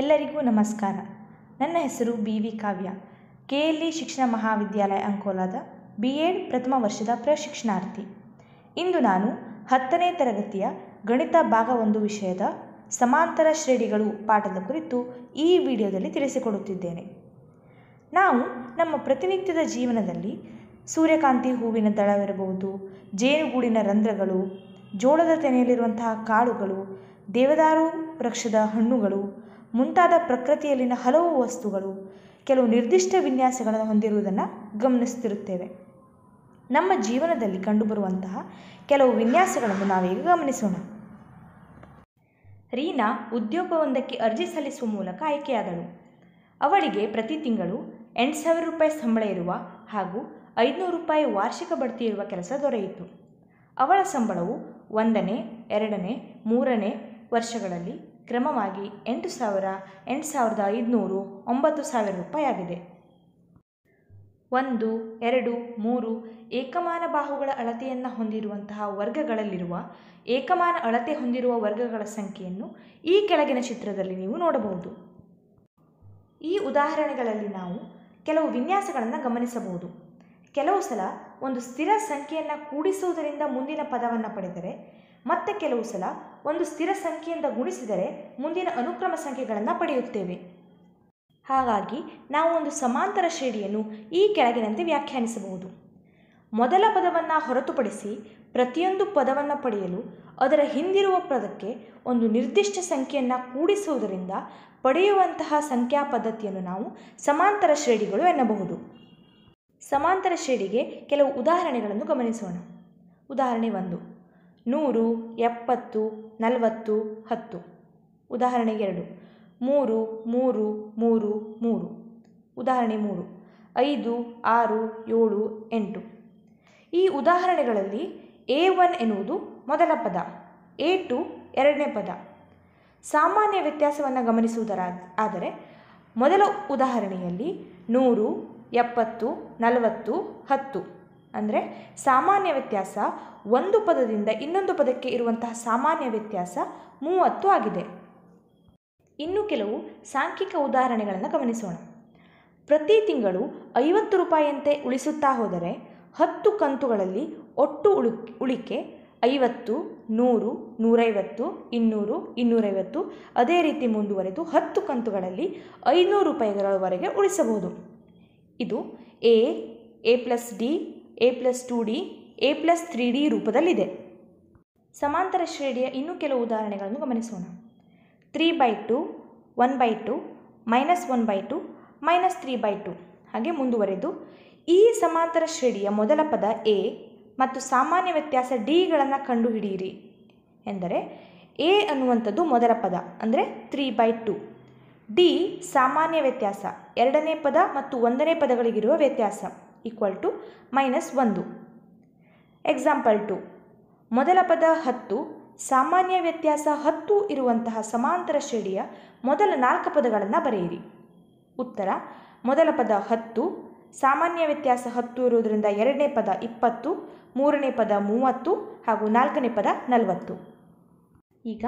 ಎಲ್ಲರಿಗೂ ನಮಸ್ಕಾರ ನನ್ನ ಹೆಸರು B V Kavya K L E ಶಿಕ್ಷಣ ಮಹಾವಿದ್ಯಾಲಯ ಅಂಕೋಲಾದ ಬಿ ಎಡ್ ಪ್ರಥಮ ವರ್ಷದ ಪ್ರಶಿಕ್ಷಣಾರ್ಥಿ ಇಂದು ನಾನು ಹತ್ತನೇ ತರಗತಿಯ ಗಣಿತ ಭಾಗ ಒಂದು ವಿಷಯದ ಸಮಾಂತರ ಶ್ರೇಣಿಗಳು ಪಾಠದ ಕುರಿತು ಈ ವಿಡಿಯೋದಲ್ಲಿ ತಿಳಿಸಿಕೊಡುತ್ತಿದ್ದೇನೆ ನಾವು ನಮ್ಮ ಪ್ರತಿನಿತ್ಯದ ಜೀವನದಲ್ಲಿ ಸೂರ್ಯಕಾಂತಿ ಹೂವಿನ ದಳವಿರಬಹುದು ಜೇನುಗೂಡಿನ ರಂಧ್ರಗಳು ಜೋಳದ ತೆನೆಯಲ್ಲಿರುವಂತಹ ಕಾಳುಗಳು ದೇವದಾರು ವೃಕ್ಷದ ಹಣ್ಣುಗಳು ಮುಂತಾದ ಪ್ರಕೃತಿಯಲ್ಲಿನ ಹಲವು ವಸ್ತುಗಳು ಕೆಲವು ನಿರ್ದಿಷ್ಟ ವಿನ್ಯಾಸಗಳನ್ನು ಹೊಂದಿರುವುದನ್ನು ಗಮನಿಸುತ್ತಿರುತ್ತೇವೆ ನಮ್ಮ ಜೀವನದಲ್ಲಿ ಕಂಡುಬರುವಂತಹ ಕೆಲವು ವಿನ್ಯಾಸಗಳನ್ನು ನಾವೀಗ ಗಮನಿಸೋಣ ರೀನಾ ಉದ್ಯೋಗವೊಂದಕ್ಕೆ ಅರ್ಜಿ ಸಲ್ಲಿಸುವ ಮೂಲಕ ಆಯ್ಕೆಯಾದಳು ಅವಳಿಗೆ ಪ್ರತಿ ತಿಂಗಳು ಎಂಟು ಸಾವಿರ ರೂಪಾಯಿ ಸಂಬಳ ಇರುವ ಹಾಗೂ ಐದುನೂರು ರೂಪಾಯಿ ವಾರ್ಷಿಕ ಬಡ್ತಿ ಇರುವ ಕೆಲಸ ದೊರೆಯಿತು ಅವಳ ಸಂಬಳವು ಒಂದನೇ ಎರಡನೇ ಮೂರನೇ ವರ್ಷಗಳಲ್ಲಿ ಕ್ರಮವಾಗಿ ಎಂಟು ಸಾವಿರ ಎಂಟು ಸಾವಿರದ ಐದುನೂರು ಒಂಬತ್ತು ಸಾವಿರ ರೂಪಾಯಿ ಆಗಿದೆ ಒಂದು ಎರಡು ಮೂರು ಏಕಮಾನ ಬಾಹುಗಳ ಅಳತೆಯನ್ನು ಹೊಂದಿರುವಂತಹ ವರ್ಗಗಳಲ್ಲಿರುವ ಏಕಮಾನ ಅಳತೆ ಹೊಂದಿರುವ ವರ್ಗಗಳ ಸಂಖ್ಯೆಯನ್ನು ಈ ಕೆಳಗಿನ ಚಿತ್ರದಲ್ಲಿ ನೀವು ನೋಡಬಹುದು ಈ ಉದಾಹರಣೆಗಳಲ್ಲಿ ನಾವು ಕೆಲವು ವಿನ್ಯಾಸಗಳನ್ನು ಗಮನಿಸಬಹುದು ಕೆಲವು ಸಲ ಒಂದು ಸ್ಥಿರ ಸಂಖ್ಯೆಯನ್ನು ಕೂಡಿಸುವುದರಿಂದ ಮುಂದಿನ ಪದವನ್ನು ಪಡೆದರೆ ಮತ್ತೆ ಕೆಲವು ಸಲ ಒಂದು ಸ್ಥಿರ ಸಂಖ್ಯೆಯಿಂದ ಗುಣಿಸಿದರೆ ಮುಂದಿನ ಅನುಕ್ರಮ ಸಂಖ್ಯೆಗಳನ್ನು ಪಡೆಯುತ್ತೇವೆ ಹಾಗಾಗಿ ನಾವು ಒಂದು ಸಮಾಂತರ ಶ್ರೇಣಿಯನ್ನು ಈ ಕೆಳಗಿನಂತೆ ವ್ಯಾಖ್ಯಾನಿಸಬಹುದು ಮೊದಲ ಪದವನ್ನು ಹೊರತುಪಡಿಸಿ ಪ್ರತಿಯೊಂದು ಪದವನ್ನು ಪಡೆಯಲು ಅದರ ಹಿಂದಿರುವ ಪದಕ್ಕೆ ಒಂದು ನಿರ್ದಿಷ್ಟ ಸಂಖ್ಯೆಯನ್ನು ಕೂಡಿಸುವುದರಿಂದ ಪಡೆಯುವಂತಹ ಸಂಖ್ಯಾ ಪದ್ಧತಿಯನ್ನು ನಾವು ಸಮಾಂತರ ಶ್ರೇಣಿಗಳು ಎನ್ನಬಹುದು ಸಮಾಂತರ ಶ್ರೇಣಿಗೆ ಕೆಲವು ಉದಾಹರಣೆಗಳನ್ನು ಗಮನಿಸೋಣ ಉದಾಹರಣೆ ಒಂದು ನೂರು ಎಪ್ಪತ್ತು ನಲವತ್ತು ಹತ್ತು ಉದಾಹರಣೆ ಎರಡು ಮೂರು ಮೂರು ಮೂರು ಮೂರು ಉದಾಹರಣೆ ಮೂರು ಐದು ಆರು ಏಳು ಎಂಟು ಈ ಉದಾಹರಣೆಗಳಲ್ಲಿ ಎ ಒನ್ ಎನ್ನುವುದು ಮೊದಲ ಪದ ಎ ಟು ಎರಡನೇ ಪದ ಸಾಮಾನ್ಯ ವ್ಯತ್ಯಾಸವನ್ನು ಗಮನಿಸುವುದರ ಆದರೆ ಮೊದಲ ಉದಾಹರಣೆಯಲ್ಲಿ ನೂರು ಎಪ್ಪತ್ತು ನಲವತ್ತು ಹತ್ತು ಅಂದರೆ ಸಾಮಾನ್ಯ ವ್ಯತ್ಯಾಸ ಒಂದು ಪದದಿಂದ ಇನ್ನೊಂದು ಪದಕ್ಕೆ ಇರುವಂತಹ ಸಾಮಾನ್ಯ ವ್ಯತ್ಯಾಸ ಮೂವತ್ತು ಆಗಿದೆ ಇನ್ನು ಕೆಲವು ಸಾಂಖ್ಯಿಕ ಉದಾಹರಣೆಗಳನ್ನು ಗಮನಿಸೋಣ ಪ್ರತಿ ತಿಂಗಳು ಐವತ್ತು ರೂಪಾಯಿಯಂತೆ ಉಳಿಸುತ್ತಾ ಹೋದರೆ ಹತ್ತು ಕಂತುಗಳಲ್ಲಿ ಒಟ್ಟು ಉಳು ಉಳಿಕೆ ಐವತ್ತು ನೂರು ನೂರೈವತ್ತು ಇನ್ನೂರು ಇನ್ನೂರೈವತ್ತು ಅದೇ ರೀತಿ ಮುಂದುವರೆದು ಹತ್ತು ಕಂತುಗಳಲ್ಲಿ ಐನೂರು ರೂಪಾಯಿಗಳವರೆಗೆ ಉಳಿಸಬಹುದು ಇದು A A plus D A plus two D A plus three D ರೂಪದಲ್ಲಿದೆ ಸಮಾಂತರ ಶ್ರೇಣಿಯ ಇನ್ನೂ ಕೆಲವು ಉದಾಹರಣೆಗಳನ್ನು ಗಮನಿಸೋಣ three by two one by two minus one by two minus three by two ಹಾಗೆ ಮುಂದುವರೆದು ಈ ಸಮಾಂತರ ಶ್ರೇಣಿಯ ಮೊದಲ ಪದ ಎ ಮತ್ತು ಸಾಮಾನ್ಯ ವ್ಯತ್ಯಾಸ ಡಿಗಳನ್ನು ಕಂಡುಹಿಡಿಯಿರಿ ಎಂದರೆ ಎ ಅನ್ನುವಂಥದ್ದು ಮೊದಲ ಪದ ಅಂದರೆ ತ್ರೀ ಬೈ ಟು ಡಿ ಸಾಮಾನ್ಯ ವ್ಯತ್ಯಾಸ ಎರಡನೇ ಪದ ಮತ್ತು ಒಂದನೇ ಪದಗಳಿಗಿರುವ ವ್ಯತ್ಯಾಸ ಈಕ್ವಲ್ ಟು ಮೈನಸ್ ಒಂದು ಎಕ್ಸಾಂಪಲ್ ಟು ಮೊದಲ ಪದ ಹತ್ತು ಸಾಮಾನ್ಯ ವ್ಯತ್ಯಾಸ ಹತ್ತು ಇರುವಂತಹ ಸಮಾಂತರ ಶ್ರೇಣಿಯ ಮೊದಲ ನಾಲ್ಕು ಪದಗಳನ್ನು ಬರೆಯಿರಿ ಉತ್ತರ ಮೊದಲ ಪದ ಹತ್ತು ಸಾಮಾನ್ಯ ವ್ಯತ್ಯಾಸ ಹತ್ತು ಇರುವುದರಿಂದ ಎರಡನೇ ಪದ ಇಪ್ಪತ್ತು ಮೂರನೇ ಪದ ಮೂವತ್ತು ಹಾಗೂ ನಾಲ್ಕನೇ ಪದ ನಲವತ್ತು ಈಗ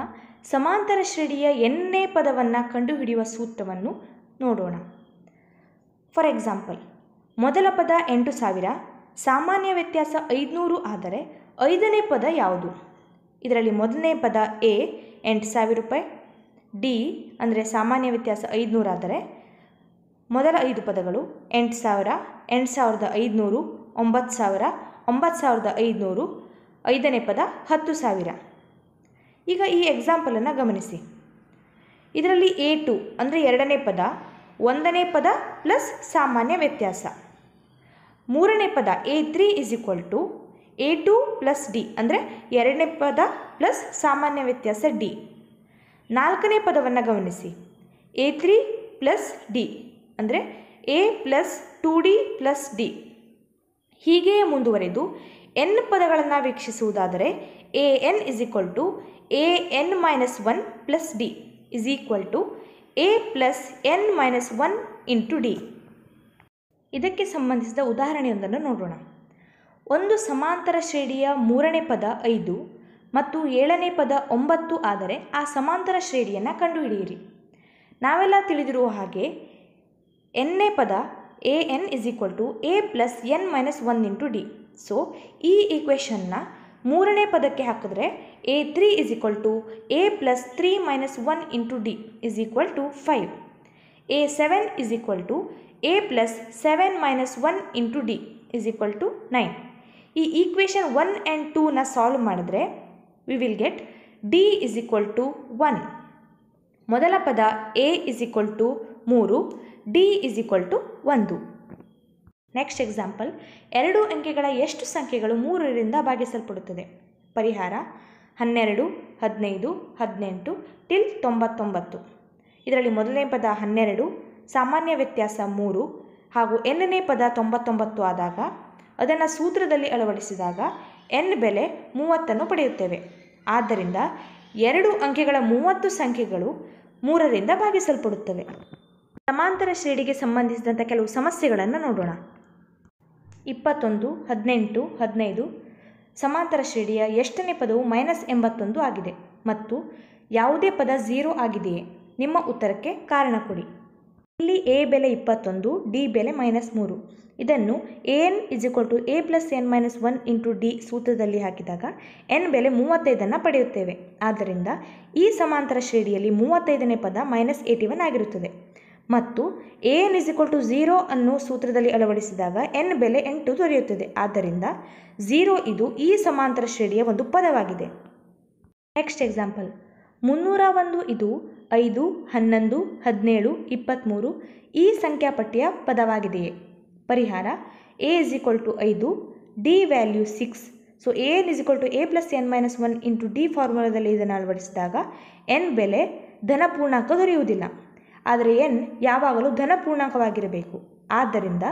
ಸಮಾಂತರ ಶ್ರೇಣಿಯ ಎನ್ನೇ ಪದವನ್ನು ಕಂಡುಹಿಡಿಯುವ ಸೂತ್ರವನ್ನು ನೋಡೋಣ ಫಾರ್ ಎಕ್ಸಾಂಪಲ್ ಮೊದಲ ಪದ ಎಂಟು ಸಾವಿರ ಸಾಮಾನ್ಯ ವ್ಯತ್ಯಾಸ ಐದುನೂರು ಆದರೆ ಐದನೇ ಪದ ಯಾವುದು ಇದರಲ್ಲಿ ಮೊದಲನೇ ಪದ ಎ ಎಂಟು ಸಾವಿರ ರೂಪಾಯಿ ಡಿ ಅಂದರೆ ಸಾಮಾನ್ಯ ವ್ಯತ್ಯಾಸ ಐದುನೂರು ಆದರೆ ಮೊದಲ ಐದು ಪದಗಳು ಎಂಟು ಸಾವಿರ ಎಂಟು ಸಾವಿರದ ಐದುನೂರು ಒಂಬತ್ತು ಸಾವಿರ ಒಂಬತ್ತು ಸಾವಿರದ ಐದುನೂರು ಐದನೇ ಪದ ಹತ್ತು ಸಾವಿರ ಈಗ ಈ ಎಕ್ಸಾಂಪಲನ್ನು ಗಮನಿಸಿ ಇದರಲ್ಲಿ ಎ ಟು ಅಂದರೆ ಎರಡನೇ ಪದ ಒಂದನೇ ಪದ ಪ್ಲಸ್ ಸಾಮಾನ್ಯ ವ್ಯತ್ಯಾಸ ಮೂರನೇ ಪದ A three is equal to A two plus D ಅಂದರೆ ಎರಡನೇ ಪದ ಪ್ಲಸ್ ಸಾಮಾನ್ಯ ವ್ಯತ್ಯಾಸ ಡಿ ನಾಲ್ಕನೇ ಪದವನ್ನು ಗಮನಿಸಿ ಎ ತ್ರೀ ಪ್ಲಸ್ ಡಿ ಅಂದರೆ A plus two D plus D ಹೀಗೆಯೇ ಮುಂದುವರೆದು ಎನ್ ಪದಗಳನ್ನು ವೀಕ್ಷಿಸುವುದಾದರೆ A N is equal to A N minus one plus D is equal to A plus N minus one into D ಇದಕ್ಕೆ ಸಂಬಂಧಿಸಿದ ಉದಾಹರಣೆಯೊಂದನ್ನು ನೋಡೋಣ ಒಂದು ಸಮಾಂತರ ಶ್ರೇಣಿಯ ಮೂರನೇ ಪದ ಐದು ಮತ್ತು ಏಳನೇ ಪದ ಒಂಬತ್ತು ಆದರೆ ಆ ಸಮಾಂತರ ಶ್ರೇಣಿಯನ್ನು ಕಂಡುಹಿಡಿಯಿರಿ ನಾವೆಲ್ಲ ತಿಳಿದಿರುವ ಹಾಗೆ ಎನ್ನೇ ಪದ A N is equal to A plus N minus one into D so ಈ ಈಕ್ವೇಷನ್ನ ಮೂರನೇ ಪದಕ್ಕೆ ಹಾಕಿದ್ರೆ A three is equal to A plus three minus one into D is equal to five A seven is equal to A plus seven minus one into D is equal to nine ಈ equation one and ಟೂನ solve ಮಾಡಿದ್ರೆ we will get D is equal to one ಮೊದಲ ಪದ A is equal to ಮೂರು D is equal to ಒಂದು next example ಎರಡು ಅಂಕೆಗಳ ಎಷ್ಟು ಸಂಖ್ಯೆಗಳು ಮೂರರಿಂದ ಭಾಗಿಸಲ್ಪಡುತ್ತದೆ ಪರಿಹಾರ ಹನ್ನೆರಡು ಹದಿನೈದು ಹದಿನೆಂಟು ಟಿಲ್ ತೊಂಬತ್ತೊಂಬತ್ತು ಇದರಲ್ಲಿ ಮೊದಲನೇ ಪದ ಹನ್ನೆರಡು ಸಾಮಾನ್ಯ ವ್ಯತ್ಯಾಸ ಮೂರು ಹಾಗೂ ಎನ್ನೇ ಪದ ತೊಂಬತ್ತೊಂಬತ್ತು ಆದಾಗ ಅದನ್ನು ಸೂತ್ರದಲ್ಲಿ ಅಳವಡಿಸಿದಾಗ ಎನ್ ಬೆಲೆ ಮೂವತ್ತನ್ನು ಪಡೆಯುತ್ತೇವೆ ಆದ್ದರಿಂದ ಎರಡು ಅಂಕೆಗಳ ಮೂವತ್ತು ಸಂಖ್ಯೆಗಳು ಮೂರರಿಂದ ಭಾಗಿಸಲ್ಪಡುತ್ತವೆ ಸಮಾಂತರ ಶ್ರೇಣಿಗೆ ಸಂಬಂಧಿಸಿದಂಥ ಕೆಲವು ಸಮಸ್ಯೆಗಳನ್ನು ನೋಡೋಣ ಇಪ್ಪತ್ತೊಂದು ಹದಿನೆಂಟು ಹದಿನೈದು ಸಮಾಂತರ ಶ್ರೇಣಿಯ ಎಷ್ಟನೇ ಪದವು ಮೈನಸ್ ಎಂಬತ್ತೊಂದು ಆಗಿದೆ ಮತ್ತು ಯಾವುದೇ ಪದ ಝೀರೋ ಆಗಿದೆಯೇ ನಿಮ್ಮ ಉತ್ತರಕ್ಕೆ ಕಾರಣ ಕೊಡಿ ಇಲ್ಲಿ ಎ ಬೆಲೆ ಇಪ್ಪತ್ತೊಂದು ಡಿ ಬೆಲೆ ಮೈನಸ್ ಮೂರು ಇದನ್ನು A N is equal to A plus N minus one into D ಸೂತ್ರದಲ್ಲಿ ಹಾಕಿದಾಗ ಎನ್ ಬೆಲೆ ಮೂವತ್ತೈದನ್ನು ಪಡೆಯುತ್ತೇವೆ ಆದ್ದರಿಂದ ಈ ಸಮಾಂತರ ಶ್ರೇಣಿಯಲ್ಲಿ ಮೂವತ್ತೈದನೇ ಪದ ಮೈನಸ್ ಏಯ್ಟಿ ಒನ್ ಆಗಿರುತ್ತದೆ ಮತ್ತು A N is equal to zero ಅನ್ನು ಸೂತ್ರದಲ್ಲಿ ಅಳವಡಿಸಿದಾಗ ಎನ್ ಬೆಲೆ ಎಂಟು ದೊರೆಯುತ್ತದೆ ಆದ್ದರಿಂದ ಝೀರೋ ಇದು ಈ ಸಮಾಂತರ ಶ್ರೇಣಿಯ ಒಂದು ಪದವಾಗಿದೆ ನೆಕ್ಸ್ಟ್ ಎಕ್ಸಾಂಪಲ್ ಮುನ್ನೂರ ಒಂದು ಇದು ಐದು ಹನ್ನೊಂದು ಹದಿನೇಳು ಇಪ್ಪತ್ತ್ಮೂರು ಈ ಸಂಖ್ಯಾಪಟ್ಟಿಯ ಪದವಾಗಿದೆಯೇ ಪರಿಹಾರ ಎ ಇಸ್ ಈಕ್ವಲ್ ಟು ಐದು D value six so N is equal to A plus N minus one into D ಫಾರ್ಮುಲಾದಲ್ಲಿ ಇದನ್ನು ಅಳವಡಿಸಿದಾಗ ಎನ್ ಬೆಲೆ ಧನಪೂರ್ಣಾಂಕ ದೊರೆಯುವುದಿಲ್ಲ ಆದರೆ ಎನ್ ಯಾವಾಗಲೂ ಧನಪೂರ್ಣಾಂಕವಾಗಿರಬೇಕು ಆದ್ದರಿಂದ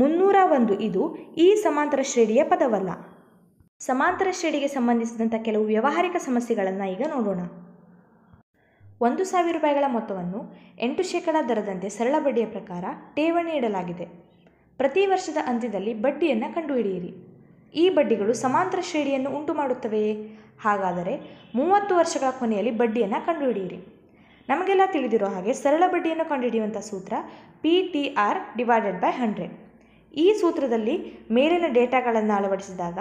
ಮುನ್ನೂರ ಒಂದು ಇದು ಈ ಸಮಾಂತರ ಶ್ರೇಣಿಯ ಪದವಲ್ಲ ಸಮಾಂತರ ಶ್ರೇಣಿಗೆ ಸಂಬಂಧಿಸಿದಂಥ ಕೆಲವು ವ್ಯವಹಾರಿಕ ಸಮಸ್ಯೆಗಳನ್ನು ಈಗ ನೋಡೋಣ ಒಂದು ಸಾವಿರ ರೂಪಾಯಿಗಳ ಮೊತ್ತವನ್ನು ಎಂಟು ಶೇಕಡ ದರದಂತೆ ಸರಳ ಬಡ್ಡಿಯ ಪ್ರಕಾರ ಠೇವಣಿ ಇಡಲಾಗಿದೆ ಪ್ರತಿ ವರ್ಷದ ಅಂತ್ಯದಲ್ಲಿ ಬಡ್ಡಿಯನ್ನು ಕಂಡುಹಿಡಿಯಿರಿ ಈ ಬಡ್ಡಿಗಳು ಸಮಾಂತರ ಶ್ರೇಣಿಯನ್ನು ಉಂಟು ಮಾಡುತ್ತವೆಯೇ ಹಾಗಾದರೆ ಮೂವತ್ತು ವರ್ಷಗಳ ಕೊನೆಯಲ್ಲಿ ಬಡ್ಡಿಯನ್ನು ಕಂಡುಹಿಡಿಯಿರಿ ನಮಗೆಲ್ಲ ತಿಳಿದಿರೋ ಹಾಗೆ ಸರಳ ಬಡ್ಡಿಯನ್ನು ಕಂಡುಹಿಡಿಯುವಂಥ ಸೂತ್ರ P T R divided by hundred ಈ ಸೂತ್ರದಲ್ಲಿ ಮೇಲಿನ ಡೇಟಾಗಳನ್ನು ಅಳವಡಿಸಿದಾಗ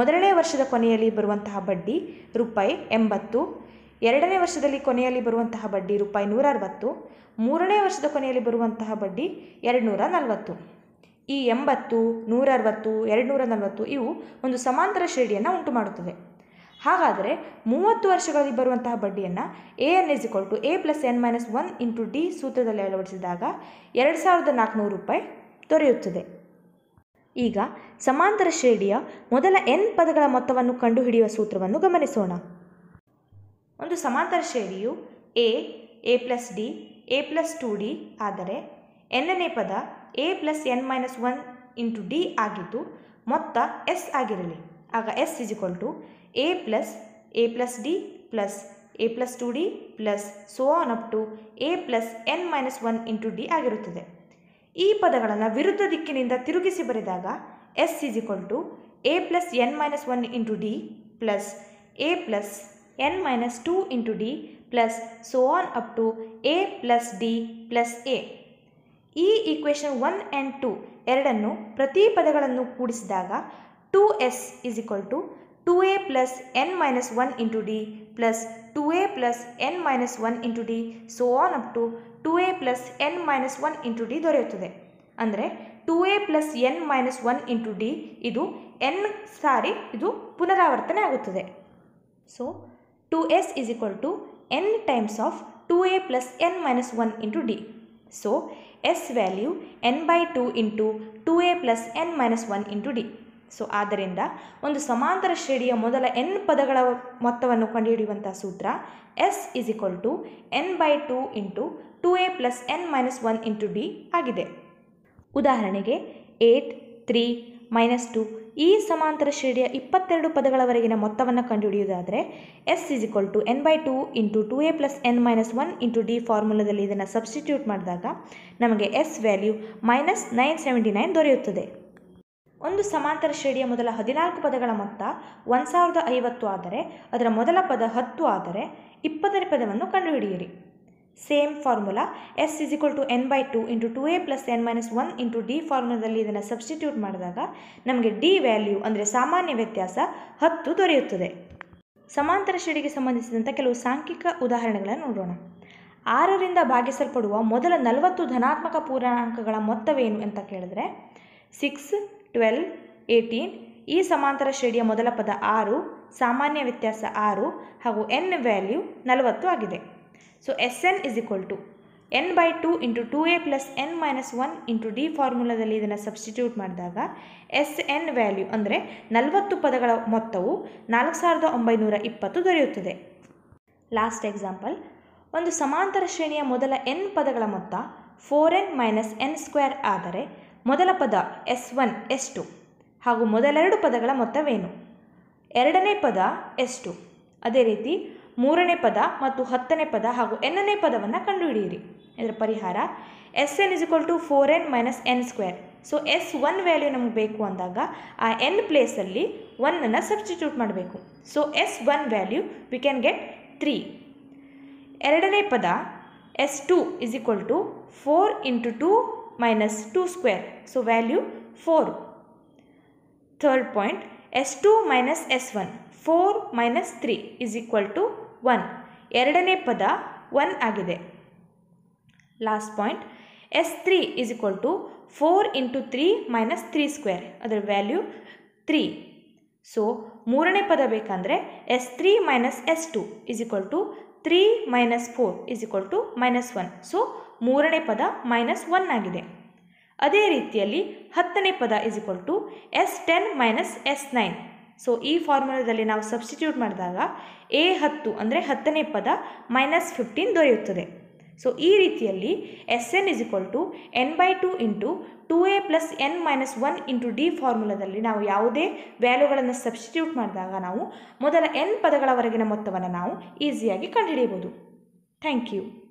ಮೊದಲನೇ ವರ್ಷದ ಕೊನೆಯಲ್ಲಿ ಬರುವಂತಹ ಬಡ್ಡಿ ರೂಪಾಯಿ ಎಂಬತ್ತು ಎರಡನೇ ವರ್ಷದಲ್ಲಿ ಕೊನೆಯಲ್ಲಿ ಬರುವಂತಹ ಬಡ್ಡಿ ರೂಪಾಯಿ ನೂರ ಅರವತ್ತು ಮೂರನೇ ವರ್ಷದ ಕೊನೆಯಲ್ಲಿ ಬರುವಂತಹ ಬಡ್ಡಿ ಎರಡುನೂರ ನಲವತ್ತು ಈ ಎಂಬತ್ತು ನೂರ ಅರವತ್ತು ಎರಡು ನಲವತ್ತು ಇವು ಒಂದು ಸಮಾಂತರ ಶ್ರೇಣಿಯನ್ನು ಉಂಟು ಮಾಡುತ್ತದೆ ಹಾಗಾದರೆ ಮೂವತ್ತು ವರ್ಷಗಳಲ್ಲಿ ಬರುವಂತಹ ಬಡ್ಡಿಯನ್ನು A N is equal to A plus N minus one into D ಸೂತ್ರದಲ್ಲಿ ಅಳವಡಿಸಿದಾಗ ಎರಡು ಸಾವಿರದ ನಾಲ್ಕುನೂರು ರೂಪಾಯಿ ದೊರೆಯುತ್ತದೆ ಈಗ ಸಮಾಂತರ ಶ್ರೇಣಿಯ ಮೊದಲ ಎನ್ ಪದಗಳ ಮೊತ್ತವನ್ನು ಕಂಡುಹಿಡಿಯುವ ಸೂತ್ರವನ್ನು ಗಮನಿಸೋಣ ಒಂದು ಸಮಾಂತರ ಶ್ರೇಣಿಯು A A plus D A plus two D ಆದರೆ ಎನ್ನನೇ ಪದ A plus N minus one into D ಆಗಿದ್ದು ಮೊತ್ತ ಎಸ್ ಆಗಿರಲಿ ಆಗ S is equal to A plus A plus D plus A plus two D plus so on up to A plus N minus one into D ಆಗಿರುತ್ತದೆ ಈ ಪದಗಳನ್ನು ವಿರುದ್ಧ ದಿಕ್ಕಿನಿಂದ ತಿರುಗಿಸಿ ಬರೆದಾಗ S is equal to A plus N minus one into D plus A plus N minus 2 into D plus so on up to A plus D plus A ಈ equation one and two ಎರಡನ್ನು ಪ್ರತಿ ಪದಗಳನ್ನು ಕೂಡಿಸಿದಾಗ two S is equal to two A plus N minus one into D plus two A plus N minus one into D so on up to two A plus N minus one into D ದೊರೆಯುತ್ತದೆ ಅಂದರೆ two A plus N minus one into D ಇದು N sorry ಇದು ಪುನರಾವರ್ತನೆ ಆಗುತ್ತದೆ so 2s is equal to n times of 2a plus n minus 1 into d. So, s value n by 2 into 2a plus n minus 1 into d. So ಆದ್ದರಿಂದ ಒಂದು ಸಮಾಂತರ ಶ್ರೇಣಿಯ ಮೊದಲ N ಪದಗಳ ಮೊತ್ತವನ್ನು ಕಂಡುಹಿಡಿಯುವಂಥ ಸೂತ್ರ S is equal to N by two into two A plus N minus one into D ಆಗಿದೆ ಉದಾಹರಣೆಗೆ ಏಟ್ ತ್ರೀ ಮೈನಸ್ ಟು ಈ ಸಮಾಂತರ ಶ್ರೇಣಿಯ ಇಪ್ಪತ್ತೆರಡು ಪದಗಳವರೆಗಿನ ಮೊತ್ತವನ್ನು ಕಂಡುಹಿಡಿಯುವುದಾದರೆ S is equal to N by two into two A plus N minus one into D ಫಾರ್ಮುಲಾದಲ್ಲಿ ಇದನ್ನು ಸಬ್ಸ್ಟಿಟ್ಯೂಟ್ ಮಾಡಿದಾಗ ನಮಗೆ S value minus nine seventy nine ದೊರೆಯುತ್ತದೆ ಒಂದು ಸಮಾಂತರ ಶ್ರೇಣಿಯ ಮೊದಲ ಹದಿನಾಲ್ಕು ಪದಗಳ ಮೊತ್ತ ಒಂದು ಸಾವಿರದ ಐವತ್ತು ಆದರೆ ಅದರ ಮೊದಲ ಪದ ಹತ್ತು ಆದರೆ ಇಪ್ಪತ್ತನೇ ಪದವನ್ನು ಕಂಡುಹಿಡಿಯಿರಿ same formula S is equal to N by two into two A plus N minus one into D ಫಾರ್ಮುಲಾದಲ್ಲಿ ಇದನ್ನು ಸಬ್ಸ್ಟಿಟ್ಯೂಟ್ ಮಾಡಿದಾಗ ನಮಗೆ ಡಿ ವ್ಯಾಲ್ಯೂ ಅಂದರೆ ಸಾಮಾನ್ಯ ವ್ಯತ್ಯಾಸ ಹತ್ತು ದೊರೆಯುತ್ತದೆ ಸಮಾಂತರ ಶ್ರೇಣಿಗೆ ಸಂಬಂಧಿಸಿದಂಥ ಕೆಲವು ಸಾಂಖ್ಯಿಕ ಉದಾಹರಣೆಗಳನ್ನು ನೋಡೋಣ ಆರರಿಂದ ಭಾಗಿಸಲ್ಪಡುವ ಮೊದಲ ನಲವತ್ತು ಧನಾತ್ಮಕ ಪೂರ್ಣಾಂಕಗಳ ಮೊತ್ತವೇನು ಅಂತ ಕೇಳಿದ್ರೆ ಸಿಕ್ಸ್ ಟ್ವೆಲ್ ಏಯ್ಟೀನ್ ಈ ಸಮಾಂತರ ಶ್ರೇಣಿಯ ಮೊದಲ ಪದ ಆರು ಸಾಮಾನ್ಯ ವ್ಯತ್ಯಾಸ ಆರು ಹಾಗೂ ಎನ್ ವ್ಯಾಲ್ಯೂ ನಲವತ್ತು ಆಗಿದೆ So Sn is equal to N by two into two A plus N minus one into D ಫಾರ್ಮುಲಾದಲ್ಲಿ ಇದನ್ನು ಸಬ್ಸ್ಟಿಟ್ಯೂಟ್ ಮಾಡಿದಾಗ ಎಸ್ ಎನ್ ವ್ಯಾಲ್ಯೂ ಅಂದರೆ ನಲವತ್ತು ಪದಗಳ ಮೊತ್ತವು ನಾಲ್ಕು ಸಾವಿರದ ಒಂಬೈನೂರ ಇಪ್ಪತ್ತು ದೊರೆಯುತ್ತದೆ ಲಾಸ್ಟ್ ಎಕ್ಸಾಂಪಲ್ ಒಂದು ಸಮಾಂತರ ಶ್ರೇಣಿಯ ಮೊದಲ ಎನ್ ಪದಗಳ ಮೊತ್ತ four N minus N square ಆದರೆ ಮೊದಲ ಪದ ಎಸ್ ಒನ್ ಟು ಹಾಗೂ ಮೊದಲೆರಡು ಪದಗಳ ಮೊತ್ತವೇನು ಎರಡನೇ ಪದ ಎಸ್ ಟು ಅದೇ ರೀತಿ ಮೂರನೇ ಪದ ಮತ್ತು ಹತ್ತನೇ ಪದ ಹಾಗೂ ಎನ್ನನೇ ಪದವನ್ನು ಕಂಡುಹಿಡಿಯಿರಿ ಇದರ ಪರಿಹಾರ S N is equal to four N minus N square so S one value ನಮಗೆ ಬೇಕು ಅಂದಾಗ ಆ ಎನ್ ಪ್ಲೇಸಲ್ಲಿ ಒನ್ನನ್ನು ಸಬ್ಸ್ಟಿಟ್ಯೂಟ್ ಮಾಡಬೇಕು so S one value we can get three ಎರಡನೇ ಪದ S two is equal to four into two minus two square so value four third point S two minus S one four minus three is equal to one ಎರಡನೇ ಪದ one ಆಗಿದೆ last point S three is equal to four into three minus three square ಅದರ value three so ಮೂರನೇ ಪದ ಬೇಕಂದರೆ S three minus S two is equal to three minus four is equal to minus one so ಮೂರನೇ ಪದ minus one ಆಗಿದೆ ಅದೇ ರೀತಿಯಲ್ಲಿ ಹತ್ತನೇ ಪದ is equal to S ten minus S nine so ಈ ಫಾರ್ಮುಲಾದಲ್ಲಿ ನಾವು ಸಬ್ಸ್ಟಿಟ್ಯೂಟ್ ಮಾಡಿದಾಗ ಎ ಹತ್ತು ಅಂದರೆ ಹತ್ತನೇ ಪದ ಮೈನಸ್ ಫಿಫ್ಟೀನ್ ದೊರೆಯುತ್ತದೆ ಸೊ ಈ ರೀತಿಯಲ್ಲಿ S N is equal to N by two into two A plus N minus one into D ಫಾರ್ಮುಲಾದಲ್ಲಿ ನಾವು ಯಾವುದೇ ವ್ಯಾಲ್ಯೂಗಳನ್ನು ಸಬ್ಸ್ಟಿಟ್ಯೂಟ್ ಮಾಡಿದಾಗ ನಾವು ಮೊದಲ ಎನ್ ಪದಗಳವರೆಗಿನ ಮೊತ್ತವನ್ನು ನಾವು ಈಸಿಯಾಗಿ ಕಂಡುಹಿಡಿಯಬಹುದು ಥ್ಯಾಂಕ್ ಯು